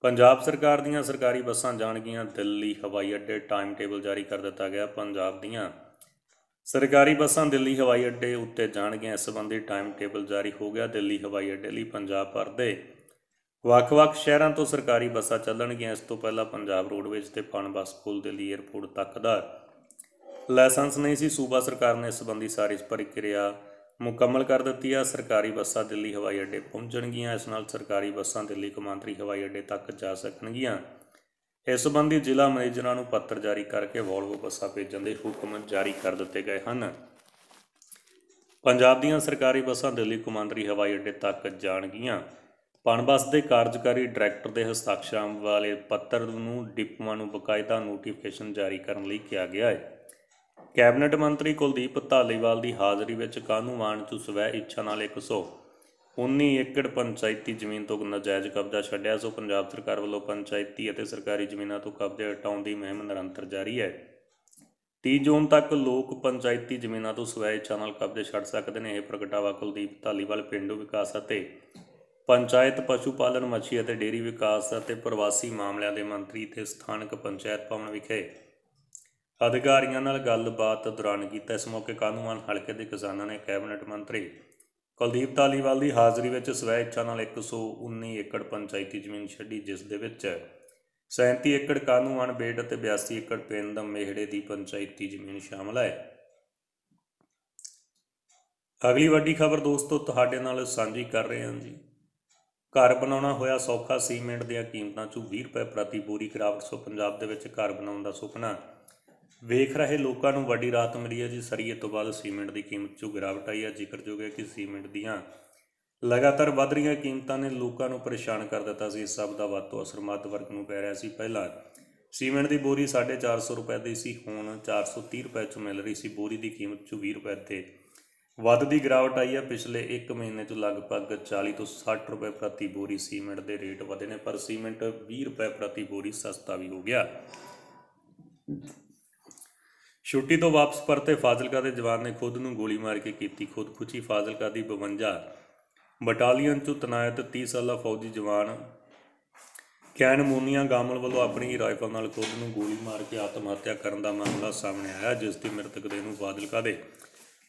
ਪੰਜਾਬ ਸਰਕਾਰ ਦੀਆਂ ਸਰਕਾਰੀ ਬੱਸਾਂ ਜਾਣਗੀਆਂ ਦਿੱਲੀ ਹਵਾਈ ਅੱਡੇ ਟਾਈਮ ਟੇਬਲ ਜਾਰੀ ਕਰ ਦਿੱਤਾ ਗਿਆ ਪੰਜਾਬ ਦੀਆਂ ਸਰਕਾਰੀ ਬੱਸਾਂ ਦਿੱਲੀ ਹਵਾਈ ਅੱਡੇ ਉੱਤੇ ਜਾਣਗੀਆਂ ਇਸ ਸੰਬੰਧੀ ਟਾਈਮ ਟੇਬਲ ਜਾਰੀ ਹੋ ਗਿਆ ਦਿੱਲੀ ਹਵਾਈ ਅੱਡੇ ਲਈ ਪੰਜਾਬ ਭਰ ਦੇ ਵੱਖ-ਵੱਖ ਸ਼ਹਿਰਾਂ ਤੋਂ ਸਰਕਾਰੀ ਬੱਸਾਂ ਚੱਲਣਗੀਆਂ ਇਸ ਤੋਂ ਪਹਿਲਾਂ ਪੰਜਾਬ ਰੋਡਵੇਜ਼ ਤੇ ਪਣ ਬੱਸ ਪੁਲ ਦਿੱਲੀ ਲਈ 에ਅਰਪੋਰਟ ਤੱਕ ਦਾ ਲਾਇਸੈਂਸ ਨਹੀਂ ਸੀ ਸੂਬਾ ਸਰਕਾਰ ਨੇ ਇਸ ਸੰਬੰਧੀ ਸਾਰੀ ਪ੍ਰਕਿਰਿਆ ਮੁਕੰਮਲ ਕਰ ਦਿੱਤੀ ਆ ਸਰਕਾਰੀ ਬੱਸਾਂ ਦਿੱਲੀ ਹਵਾਈ ਅੱਡੇ ਪਹੁੰਚਣਗੀਆਂ ਇਸ ਨਾਲ ਸਰਕਾਰੀ ਬੱਸਾਂ ਦਿੱਲੀ ਕਮਾਂਤਰੀ ਹਵਾਈ ਅੱਡੇ ਤੱਕ ਜਾ ਸਕਣਗੀਆਂ ਇਸ ਸੰਬੰਧੀ ਜ਼ਿਲ੍ਹਾ ਮੈਨੇਜਰਾਂ ਨੂੰ ਪੱਤਰ ਜਾਰੀ ਕਰਕੇ ਵੋਲਵੋ ਬੱਸਾਂ ਭੇਜਣ ਦੇ ਹੁਕਮ ਜਾਰੀ ਕਰ ਦਿੱਤੇ ਗਏ ਹਨ ਪੰਜਾਬ ਦੀਆਂ ਸਰਕਾਰੀ ਬੱਸਾਂ ਦਿੱਲੀ ਕਮਾਂਡਰੀ ਹਵਾਈ ਅੱਡੇ ਤੱਕ ਜਾਣਗੀਆਂ ਬੱਸ ਦੇ ਕਾਰਜਕਾਰੀ ਡਾਇਰੈਕਟਰ ਦੇ ਹਸਤਾਖਰਾਂ ਵਾਲੇ ਪੱਤਰ ਨੂੰ ਡਿਪੂਆਂ ਨੂੰ ਬਕਾਇਦਾ ਨੋਟੀਫਿਕੇਸ਼ਨ ਜਾਰੀ ਕਰਨ ਲਈ ਕਿਹਾ ਗਿਆ ਹੈ ਕੈਬਨਿਟ ਮੰਤਰੀ ਕੁਲਦੀਪ ਧਾਲੀਵਾਲ ਦੀ ਹਾਜ਼ਰੀ ਵਿੱਚ ਕਾਨੂੰਨ ਮਾਨ ਚ ਸਵੈ ਇੱਛਾ ਨਾਲ 100 19 ਏਕੜ ਪੰਚਾਇਤੀ ਜ਼ਮੀਨ ਤੋਂ ਨਜਾਇਜ਼ ਕਬਜ਼ਾ ਛੱਡਿਆ ਸੋ ਪੰਜਾਬ ਸਰਕਾਰ ਵੱਲੋਂ ਪੰਚਾਇਤੀ ਅਤੇ ਸਰਕਾਰੀ ਜ਼ਮੀਨਾਂ ਤੋਂ ਕਬਜ਼ੇ ਹਟਾਉਣ ਦੀ ਮਹਿੰਮ ਨਿਰੰਤਰ ਜਾਰੀ ਹੈ 30 ਜੂਨ ਤੱਕ ਲੋਕ ਪੰਚਾਇਤੀ ਜ਼ਮੀਨਾਂ ਤੋਂ ਸਵੈ ਇੱਛਾ ਨਾਲ ਕਬਜ਼ੇ ਛੱਡ ਸਕਦੇ ਨੇ ਇਹ ਪ੍ਰਗਟਾਵਾ ਕੁਲਦੀਪ ਧਾਲੀਵਾਲ ਪਿੰਡੂ ਵਿਕਾਸ ਅਤੇ ਪੰਚਾਇਤ ਪਸ਼ੂ ਪਾਲਣ ਮੱਛੀ ਅਤੇ ਡੇਰੀ ਵਿਕਾਸ ਅਤੇ ਪ੍ਰਵਾਸੀ ਮਾਮਲਿਆਂ ਦੇ ਮੰਤਰੀ ਤੇ ਸਥਾਨਕ ਪੰਚਾਇਤ ਭਵਨ ਵਿਖੇ ਅਧਿਕਾਰੀਆਂ ਨਾਲ ਗੱਲਬਾਤ ਦੌਰਾਨ ਕੀਤਾ ਇਸ ਮੌਕੇ ਕਾਨੂੰਨ ਹਲਕੇ ਦੇ ਕਿਸਾਨਾਂ ਨੇ ਕੈਬਨਿਟ ਮੰਤਰੀ ਕੁਲਦੀਪ ਤਾਲੀਵਾਲ ਦੀ ਹਾਜ਼ਰੀ ਵਿੱਚ ਸਵੈ ਇੱਛਾ ਨਾਲ 119 ਏਕੜ ਪੰਚਾਇਤੀ ਜ਼ਮੀਨ ਛੱਡੀ ਜਿਸ ਦੇ ਵਿੱਚ 37 ਏਕੜ ਕਾਨੂੰ ਅਣਬੇਟ ਅਤੇ 82 ਏਕੜ ਪਿੰਡ ਮੇਹੜੇ ਦੀ ਪੰਚਾਇਤੀ ਜ਼ਮੀਨ ਸ਼ਾਮਲ ਹੈ ਅਗਲੀ ਵੱਡੀ ਖਬਰ ਦੋਸਤੋ ਤੁਹਾਡੇ ਨਾਲ ਸਾਂਝੀ ਕਰ ਰਹੇ ਹਾਂ ਜੀ ਘਰ ਬਣਾਉਣਾ ਹੋਇਆ ਸੌਖਾ ਸੀਮੈਂਟ ਦੀਆਂ ਕੀਮਤਾਂ 'ਚ 20 ਰੁਪਏ ਪ੍ਰਤੀ ਬੋਰੀ ਕਰਾਫਟ ਸੋ ਪੰਜਾਬ ਦੇ ਵਿੱਚ ਘਰ ਬਣਾਉਣ ਦਾ ਸੁਪਨਾ ਵੇਖ ਰਹੇ ਲੋਕਾਂ ਨੂੰ ਵੱਡੀ ਰਾਤ ਮਿਲੀ ਹੈ ਜੀ ਸਰੀਏ ਤੋਂ ਬਾਅਦ ਸੀਮੈਂਟ ਦੀ ਕੀਮਤ 'ਚ ਗਿਰਾਵਟ ਆਈ ਹੈ ਜ਼ਿਕਰਯੋਗ ਹੈ ਕਿ ਸੀਮੈਂਟ ਦੀਆਂ ਲਗਾਤਾਰ ਵਧ ਰਹੀਆਂ ਕੀਮਤਾਂ ਨੇ ਲੋਕਾਂ ਨੂੰ ਪਰੇਸ਼ਾਨ ਕਰ ਦਿੱਤਾ ਸੀ ਇਸ ਸਭ ਦਾ ਵੱਧ ਤੋਂ ਅਸਰ ਮੱਧ ਵਰਗ ਨੂੰ ਪੈ ਰਿਹਾ ਸੀ ਪਹਿਲਾਂ ਸੀਮੈਂਟ ਦੀ ਬੋਰੀ 450 ਰੁਪਏ ਦੀ ਸੀ ਹੁਣ 430 ਰੁਪਏ 'ਚ ਮਿਲ ਰਹੀ ਸੀ ਬੋਰੀ ਦੀ ਕੀਮਤ 'ਚ 20 ਰੁਪਏ ਤੇ ਵੱਧ ਦੀ ਗਿਰਾਵਟ ਆਈ ਹੈ ਪਿਛਲੇ 1 ਮਹੀਨੇ 'ਚ ਲਗਭਗ 40 ਤੋਂ 60 ਰੁਪਏ ਪ੍ਰਤੀ ਬੋਰੀ ਸੀਮੈਂਟ ਦੇ ਰੇਟ ਵਧੇ ਨੇ ਪਰ ਸੀਮੈਂਟ 20 ਰੁਪਏ ਪ੍ਰਤੀ ਬੋਰੀ ਸਸਤਾ ਵੀ ਹੋ ਗਿਆ ਛੁੱਟੀ ਤੋਂ ਵਾਪਸ ਪਰਤੇ ਫਾਜ਼ਿਲਕਾ ਦੇ ਜਵਾਨ ਨੇ ਖੁਦ ਨੂੰ ਗੋਲੀ ਮਾਰ ਕੇ ਕੀਤੀ ਖੁਦਕੁਸ਼ੀ ਫਾਜ਼ਿਲਕਾ ਦੀ 52 ਬਟਾਲੀਅਨ ਤੋਂ ਤਨਾਇਤ 30 ਸਾਲਾ ਫੌਜੀ ਜਵਾਨ ਕੈਨ ਮੋਨੀਆ ਗਾਮਲ ਵੱਲੋਂ ਆਪਣੀ ਰਾਈਫਲ ਨਾਲ ਖੁਦ ਨੂੰ ਗੋਲੀ ਮਾਰ ਕੇ ਆਤਮ ਹੱਤਿਆ ਕਰਨ ਦਾ ਮਾਮਲਾ ਸਾਹਮਣੇ ਆਇਆ ਜਿਸ ਦੀ ਮ੍ਰਿਤਕ ਦੇ ਨੂੰ ਫਾਜ਼ਿਲਕਾ ਦੇ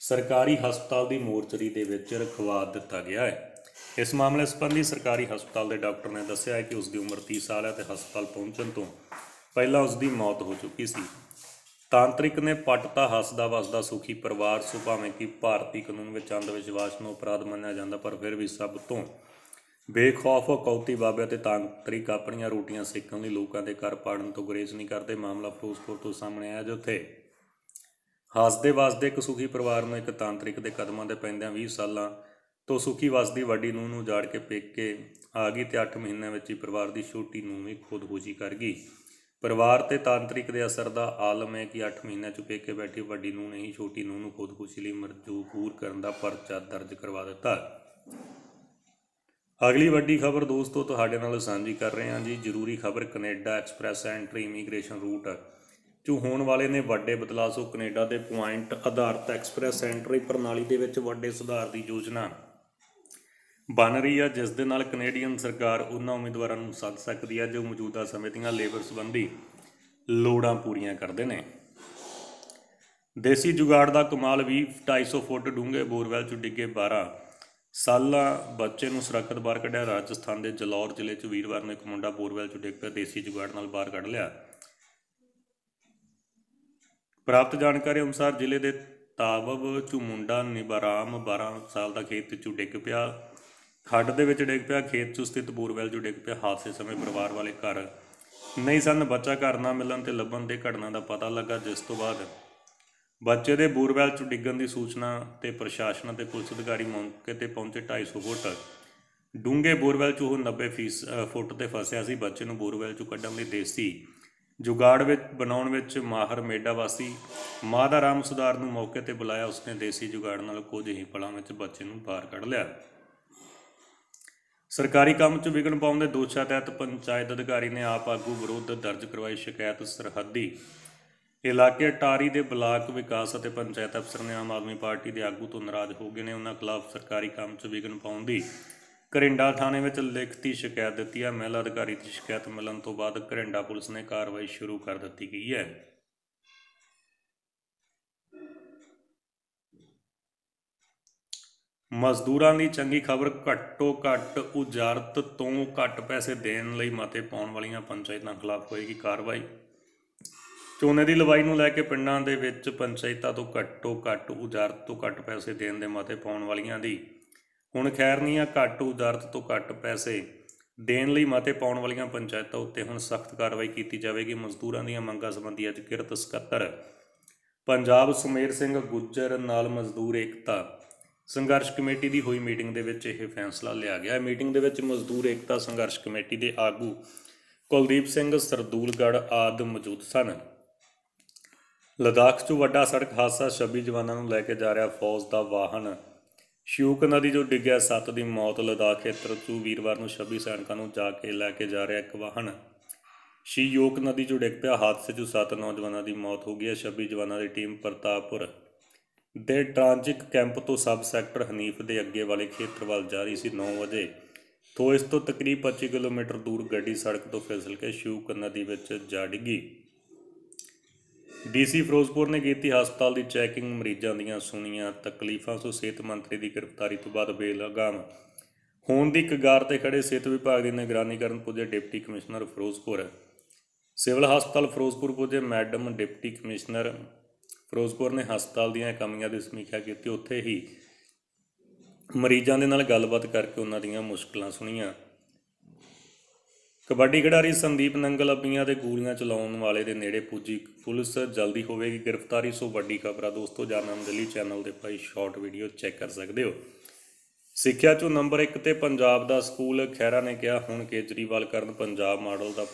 ਸਰਕਾਰੀ ਹਸਪਤਾਲ ਦੀ ਮੋਰਚਰੀ ਦੇ ਵਿੱਚ ਰਖਵਾ ਦਿੱਤਾ ਗਿਆ ਹੈ ਇਸ ਮਾਮਲੇ ਸੰਬੰਧੀ ਸਰਕਾਰੀ ਹਸਪਤਾਲ ਦੇ ਡਾਕਟਰ ਨੇ ਦੱਸਿਆ ਹੈ ਕਿ ਉਸ ਦੀ ਉਮਰ 30 ਸਾਲ ਹੈ ਤੇ ਹਸਪਤਾਲ ਪਹੁੰਚਣ ਤੋਂ ਪਹਿਲਾਂ ਉਸ ਦੀ ਮੌਤ ਹੋ ਚੁੱਕੀ ਸੀ ਤਾਂਤਰਿਕ ਨੇ ਪੱਟਤਾ ਹੱਸਦਾ ਵਸਦਾ ਸੁਖੀ ਪਰਿਵਾਰ ਸੋ ਭਾਵੇਂ ਕਿ ਭਾਰਤੀ ਕਾਨੂੰਨ ਵਿੱਚ ਅੰਧ ਵਿਸ਼ਵਾਸ ਨੂੰ ਅਪਰਾਧ ਮੰਨਿਆ ਜਾਂਦਾ ਪਰ ਫਿਰ ਵੀ ਸਭ ਤੋਂ ਬੇਖੌਫ ਕੌਤੀ ਬਾਬੇ ਅਤੇ ਤਾਂਤਰਿਕ ਆਪਣੀਆਂ ਰੋਟੀਆਂ ਸੇਕਣ ਲਈ ਲੋਕਾਂ ਦੇ ਘਰ ਪਾੜਨ ਤੋਂ ਗਰੇਜ਼ ਨਹੀਂ ਕਰਦੇ ਮਾਮਲਾ ਫਿਰੋਜ਼ਪੁਰ ਤੋਂ ਸਾਹਮਣੇ ਆਇਆ ਜਿੱਥੇ ਹੱਸਦੇ ਵਸਦੇ ਇੱਕ ਸੁਖੀ ਪਰਿਵਾਰ ਨੂੰ ਇੱਕ ਤਾਂਤਰਿਕ ਦੇ ਕਦਮਾਂ ਦੇ ਪੈਂਦਿਆਂ 20 ਸਾਲਾਂ ਤੋਂ ਸੁਖੀ ਵਸਦੀ ਵੱਡੀ ਨੂੰ ਨੂੰ ਜਾੜ ਕੇ ਪੇਕੇ ਆ ਗਈ ਤੇ 8 ਮਹੀਨਿਆਂ ਵਿੱਚ ਹੀ ਪਰਿਵਾਰ ਦੀ ਛੋਟੀ ਨੂੰ ਵੀ ਹੋਜੀ ਕਰ ਗਈ ਪਰਿਵਾਰ ਤੇ ਤਾਂਤਰਿਕ ਦੇ ਅਸਰ ਦਾ ਆਲਮ ਹੈ ਕਿ 8 ਮਹੀਨਿਆਂ ਚ ਪੇਕੇ ਬੈਠੀ ਵੱਡੀ ਨੂੰ ਨਹੀਂ ਛੋਟੀ ਨੂੰ ਨੂੰ ਖੁਦਕੁਸ਼ੀ ਲਈ ਮਜਬੂਰ ਕਰਨ ਦਾ ਪਰਚਾ ਦਰਜ ਕਰਵਾ ਦਿੱਤਾ ਅਗਲੀ ਵੱਡੀ ਖਬਰ ਦੋਸਤੋ ਤੁਹਾਡੇ ਨਾਲ ਸਾਂਝੀ ਕਰ ਰਹੇ ਹਾਂ ਜੀ ਜ਼ਰੂਰੀ ਖਬਰ Canada express entry immigration route ਜੋ ਹੋਣ ਵਾਲੇ ਨੇ ਵੱਡੇ ਬਦਲਾਅ ਸੋ ਕੈਨੇਡਾ ਦੇ ਪੁਆਇੰਟ ਆਧਾਰਿਤ ਐਕਸਪ੍ਰੈਸ ਐਂਟਰੀ ਪ੍ਰਣਾਲੀ ਦੇ ਵਿੱਚ ਵੱਡੇ ਸੁਧਾਰ ਦੀ ਯੋਜਨਾ ਬਣ ਰਹੀ ਆ ਜਿਸ ਦੇ ਨਾਲ ਕੈਨੇਡੀਅਨ ਸਰਕਾਰ ਉਹਨਾਂ ਉਮੀਦਵਾਰਾਂ ਨੂੰ ਸੱਦ ਸਕਦੀ ਆ ਜੋ ਮੌਜੂਦਾ ਸਮੇਂ ਦੀਆਂ ਲੇਬਰ ਸੰਬੰਧੀ ਲੋੜਾਂ ਪੂਰੀਆਂ ਕਰਦੇ ਨੇ ਦੇਸੀ ਜੁਗਾੜ ਦਾ ਕਮਾਲ ਵੀ 250 ਫੁੱਟ ਡੂੰਘੇ ਬੋਰਵੈਲ ਚ ਡਿੱਗੇ 12 ਸਾਲਾ ਬੱਚੇ ਨੂੰ ਸੁਰੱਖਿਅਤ ਬਾਹਰ ਕੱਢਿਆ ਰਾਜਸਥਾਨ ਦੇ ਜਲੌਰ ਜ਼ਿਲ੍ਹੇ ਚ ਵੀਰਵਾਰ ਨੂੰ ਇੱਕ ਮੁੰਡਾ ਬੋਰਵੈਲ ਚ ਡਿੱਗ ਕੇ ਦੇਸੀ ਜੁਗਾੜ ਨਾਲ ਬਾਹਰ ਕੱਢ ਲਿਆ ਪ੍ਰਾਪਤ ਜਾਣਕਾਰੀ ਅਨੁਸਾਰ ਜ਼ਿਲ੍ਹੇ ਦੇ ਤਾਵਬ ਚ ਮੁੰਡਾ ਨਿਬਰਾਮ 12 ਸਾਲ ਦਾ ਖੇਤ ਚ ਡਿੱਗ ਪਿਆ ਖੱਡ ਦੇ ਵਿੱਚ ਡਿੱਗ ਪਿਆ ਖੇਤ 'ਚ ਸਥਿਤ ਬੋਰਵੈਲ 'ਚ ਡਿੱਗ ਪਿਆ ਹਾਦਸੇ ਸਮੇਂ ਪਰਿਵਾਰ ਵਾਲੇ ਘਰ ਨਹੀਂ ਸਨ ਬੱਚਾ ਘਰ ਨਾ ਮਿਲਣ ਤੇ ਲੱਭਣ ਦੇ ਘਟਨਾ ਦਾ ਪਤਾ ਲੱਗਾ ਜਿਸ ਤੋਂ ਬਾਅਦ ਬੱਚੇ ਦੇ ਬੋਰਵੈਲ 'ਚ ਡਿੱਗਣ ਦੀ ਸੂਚਨਾ ਤੇ ਪ੍ਰਸ਼ਾਸਨ ਅਤੇ ਪੁਲਿਸ ਅਧਿਕਾਰੀ ਮੌਕੇ ਤੇ ਪਹੁੰਚੇ 250 ਫੁੱਟ ਡੂੰਘੇ ਬੋਰਵੈਲ 'ਚ ਉਹ 90 ਫੁੱਟ ਤੇ ਫਸਿਆ ਸੀ ਬੱਚੇ ਨੂੰ ਬੋਰਵੈਲ 'ਚ ਕੱਢਣ ਲਈ ਦੇਸੀ ਜੁਗਾੜ ਵਿੱਚ ਬਣਾਉਣ ਵਿੱਚ ਮਾਹਰ ਮੇਡਾ ਵਾਸੀ ਮਾਦਾ ਰਾਮ ਸੁਧਾਰ ਨੂੰ ਮੌਕੇ ਤੇ ਬੁਲਾਇਆ ਉਸਨੇ ਦੇਸੀ ਜੁਗਾੜ ਨਾਲ ਕੁਝ ਹੀ ਪਲਾਂ ਵਿੱਚ ਬੱਚੇ ਨੂੰ ਬਾਹਰ ਕੱਢ ਲਿਆ ਸਰਕਾਰੀ ਕੰਮ 'ਚ ਵਿਘਨ ਪਾਉਣ ਦੇ ਦੋਸ਼ਾਂ ਤਹਿਤ ਪੰਚਾਇਤ ਅਧਿਕਾਰੀ ਨੇ ਆਪ ਆਗੂ ਵਿਰੁੱਧ ਦਰਜ ਕਰਵਾਈ ਸ਼ਿਕਾਇਤ ਸਰਹੱਦੀ ਇਲਾਕੇ ਟਾਰੀ ਦੇ ਬਲਾਕ ਵਿਕਾਸ ਅਤੇ ਪੰਚਾਇਤ ਅਫਸਰ ਨੇ ਆਮ ਆਦਮੀ ਪਾਰਟੀ ਦੇ ਆਗੂ ਤੋਂ ਨਾਰਾਜ਼ ਹੋ ਗਏ ਨੇ ਉਹਨਾਂ ਖਿਲਾਫ ਸਰਕਾਰੀ ਕੰਮ 'ਚ ਵਿਘਨ ਪਾਉਣ ਦੀ ਕਰਿੰਡਾ ਥਾਣੇ ਵਿੱਚ ਲਿਖਤੀ ਸ਼ਿਕਾਇਤ ਦਿੱਤੀ ਹੈ ਮਹਿਲਾ ਅਧਿਕਾਰੀ ਦੀ ਸ਼ਿਕਾਇਤ ਮਿਲਣ ਤੋਂ ਬਾਅਦ ਕਰਿੰਡਾ ਪੁਲਿਸ ਨੇ ਕਾਰਵਾਈ ਸ਼ੁਰੂ ਕਰ ਦਿੱਤੀ ਗਈ ਹੈ ਮਜ਼ਦੂਰਾਂ ਲਈ ਚੰਗੀ ਖਬਰ ਘੱਟੋ ਘੱਟ ਉਜਾਰਤ ਤੋਂ ਘੱਟ ਪੈਸੇ ਦੇਣ ਲਈ ਮਾਤੇ ਪਾਉਣ ਵਾਲੀਆਂ ਪੰਚਾਇਤਾਂ ਖਿਲਾਫ ਹੋਏਗੀ ਕਾਰਵਾਈ ਚੋਣੇ ਦੀ ਲਵਾਈ ਨੂੰ ਲੈ ਕੇ ਪਿੰਡਾਂ ਦੇ ਵਿੱਚ ਪੰਚਾਇਤਾਂ ਤੋਂ ਘੱਟੋ ਘੱਟ ਉਜਾਰਤ ਤੋਂ ਘੱਟ ਪੈਸੇ ਦੇਣ ਦੇ ਮਾਤੇ ਪਾਉਣ ਵਾਲੀਆਂ ਦੀ ਹੁਣ ਖੈਰ ਨਹੀਂ ਆ ਘੱਟ ਉਜਾਰਤ ਤੋਂ ਘੱਟ ਪੈਸੇ ਦੇਣ ਲਈ ਮਾਤੇ ਪਾਉਣ ਵਾਲੀਆਂ ਪੰਚਾਇਤਾਂ ਉੱਤੇ ਹੁਣ ਸਖਤ ਕਾਰਵਾਈ ਕੀਤੀ ਜਾਵੇਗੀ ਮਜ਼ਦੂਰਾਂ ਦੀਆਂ ਮੰਗਾਂ ਸੰਬੰਧੀ ਅੱਜ ਕਿਰਤ ਸਕੱਤਰ ਪੰਜਾਬ ਸੁਮੇਰ ਸਿੰਘ ਗੁੱਜਰ ਨਾਲ ਮਜ਼ਦੂਰ ਏਕਤਾ ਸੰਘਰਸ਼ ਕਮੇਟੀ ਦੀ ਹੋਈ ਮੀਟਿੰਗ ਦੇ ਵਿੱਚ ਇਹ ਫੈਸਲਾ ਲਿਆ ਗਿਆ ਮੀਟਿੰਗ ਦੇ ਵਿੱਚ ਮਜ਼ਦੂਰ ਏਕਤਾ ਸੰਘਰਸ਼ ਕਮੇਟੀ ਦੇ ਆਗੂ ਕੁਲਦੀਪ ਸਿੰਘ ਸਰਦੂਲਗੜ ਆਦ ਮੌਜੂਦ ਸਨ ਲਦਾਖ 'ਚ ਵੱਡਾ ਸੜਕ ਹਾਦਸਾ 26 ਜਵਾਨਾਂ ਨੂੰ ਲੈ ਕੇ ਜਾ ਰਿਹਾ ਫੌਜ ਦਾ ਵਾਹਨ ਸ਼ੂਕ ਨਦੀ ਜੋ ਡਿੱਗਿਆ 7 ਦੀ ਮੌਤ ਲਦਾਖ ਖੇਤਰ 'ਚ ਵੀਰਵਾਰ ਨੂੰ 26 ਸੈਨਿਕਾਂ ਨੂੰ ਜਾ ਕੇ ਲੈ ਕੇ ਜਾ ਰਿਹਾ ਇੱਕ ਵਾਹਨ ਸ਼ੀਯੋਕ ਨਦੀ ਜੋ ਡਿੱਗ ਪਿਆ ਹਾਦਸੇ 'ਚ 7 ਨੌਜਵਾਨਾਂ ਦੀ ਮੌਤ ਹੋ ਗਈ ਹੈ 26 ਜਵਾਨਾਂ ਦੀ ਟੀਮ ਪ੍ਰਤਾਪਪੁਰ ਦੇ ਟ੍ਰਾਂਜਿਕ ਕੈਂਪ ਤੋਂ ਸਬ ਸੈਕਟਰ ਹਨੀਫ ਦੇ ਅੱਗੇ ਵਾਲੇ ਖੇਤਰ ਵੱਲ ਜਾ ਰਹੀ ਸੀ 9 ਵਜੇ ਤੋਂ ਇਸ ਤੋਂ ਤਕਰੀਬ 25 ਕਿਲੋਮੀਟਰ ਦੂਰ ਗੱਡੀ ਸੜਕ ਤੋਂ ਫਿਸਲ ਕੇ ਸ਼ਿਵਕਰ ਨਦੀ ਵਿੱਚ ਜਾ ਡਿੱਗੀ ਡੀਸੀ ਫਿਰੋਜ਼ਪੁਰ ਨੇ ਕੀਤੀ ਹਸਪਤਾਲ ਦੀ ਚੈਕਿੰਗ ਮਰੀਜ਼ਾਂ ਦੀਆਂ ਸੁਣੀਆਂ ਤਕਲੀਫਾਂ ਤੋਂ ਸਿਹਤ ਮੰਤਰੀ ਦੀ ਗ੍ਰਿਫਤਾਰੀ ਤੋਂ ਬਾਅਦ ਬੇਲਗਾਮ ਹੋਣ ਦੀ ਕਗਾਰ ਤੇ ਖੜੇ ਸਿਹਤ ਵਿਭਾਗ ਦੀ ਨਿਗਰਾਨੀ ਕਰਨ ਪੁੱਜੇ ਡਿਪਟੀ ਕਮਿਸ਼ਨਰ ਫਿਰੋਜ਼ਪੁਰ ਸਿਵਲ ਹਸਪਤਾਲ ਫਿਰੋਜ਼ਪੁਰ ਪੁੱਜੇ ਮੈਡਮ ਡਿਪਟੀ ਕਮਿਸ਼ਨਰ ਫਿਰੋਜ਼ਪੁਰ ਨੇ ਹਸਪਤਾਲ ਦੀਆਂ ਕਮੀਆਂ ਦੀ ਸਮੀਖਿਆ ਕੀਤੀ ਉੱਥੇ ਹੀ ਮਰੀਜ਼ਾਂ ਦੇ ਨਾਲ ਗੱਲਬਾਤ ਕਰਕੇ ਉਹਨਾਂ ਦੀਆਂ ਮੁਸ਼ਕਲਾਂ ਸੁਣੀਆਂ ਕਬੱਡੀ ਖਿਡਾਰੀ ਸੰਦੀਪ ਨੰਗਲ ਅੱਪੀਆਂ ਤੇ ਗੋਲੀਆਂ ਚਲਾਉਣ ਵਾਲੇ ਦੇ ਨੇੜੇ ਪੁੱਜੀ ਪੁਲਿਸ ਜਲਦੀ ਹੋਵੇਗੀ ਗ੍ਰਿਫਤਾਰੀ ਸੋ ਵੱਡੀ ਖਬਰ ਆ ਦੋਸਤੋ ਜਾਨਮ ਦਿੱਲੀ ਚੈਨਲ ਦੇ ਭਾਈ ਸ਼ਾਰਟ ਵੀਡੀਓ ਚੈੱਕ ਕਰ ਸਕਦੇ ਹੋ ਸਿੱਖਿਆ ਚੋਂ ਨੰਬਰ 1 ਤੇ ਪੰਜਾਬ ਦਾ ਸਕੂਲ ਖੈਰਾ ਨੇ ਕਿਹਾ ਹੁਣ ਕੇਜਰੀਵਾਲ ਕਰਨ ਪੰਜਾਬ ਮਾਡਲ ਦਾ